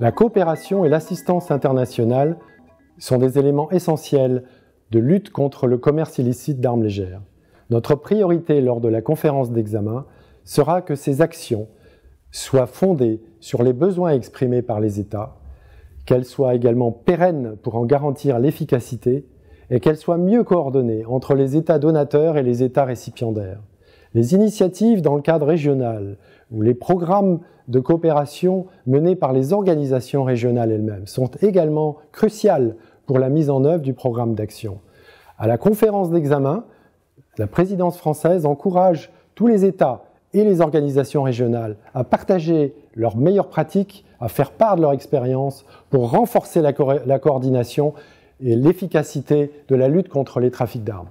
La coopération et l'assistance internationale sont des éléments essentiels de lutte contre le commerce illicite d'armes légères. Notre priorité lors de la conférence d'examen sera que ces actions soient fondées sur les besoins exprimés par les États, qu'elles soient également pérennes pour en garantir l'efficacité et qu'elles soient mieux coordonnées entre les États donateurs et les États récipiendaires. Les initiatives dans le cadre régional ou les programmes de coopération menés par les organisations régionales elles-mêmes sont également cruciales pour la mise en œuvre du programme d'action. À la conférence d'examen, la présidence française encourage tous les États et les organisations régionales à partager leurs meilleures pratiques, à faire part de leur expérience pour renforcer la, la coordination et l'efficacité de la lutte contre les trafics d'armes.